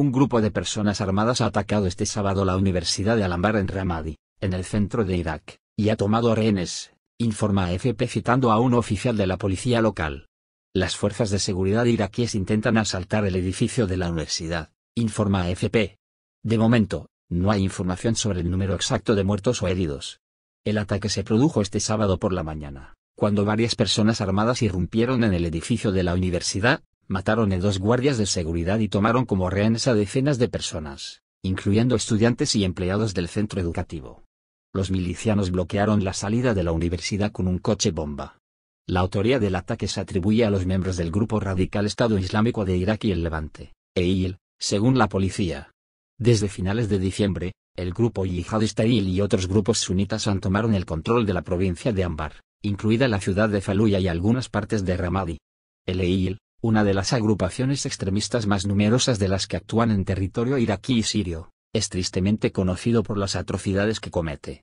Un grupo de personas armadas ha atacado este sábado la Universidad de al en Ramadi, en el centro de Irak, y ha tomado rehenes, informa AFP citando a un oficial de la policía local. Las fuerzas de seguridad iraquíes intentan asaltar el edificio de la universidad, informa AFP. De momento, no hay información sobre el número exacto de muertos o heridos. El ataque se produjo este sábado por la mañana, cuando varias personas armadas irrumpieron en el edificio de la universidad, mataron a dos guardias de seguridad y tomaron como rehenes a decenas de personas, incluyendo estudiantes y empleados del centro educativo. Los milicianos bloquearon la salida de la universidad con un coche bomba. La autoría del ataque se atribuye a los miembros del grupo radical Estado Islámico de Irak y el Levante, EIL, según la policía. Desde finales de diciembre, el grupo yihadista e y otros grupos sunitas han tomado el control de la provincia de Ambar, incluida la ciudad de Faluya y algunas partes de Ramadi. El EIL, una de las agrupaciones extremistas más numerosas de las que actúan en territorio iraquí y sirio, es tristemente conocido por las atrocidades que comete.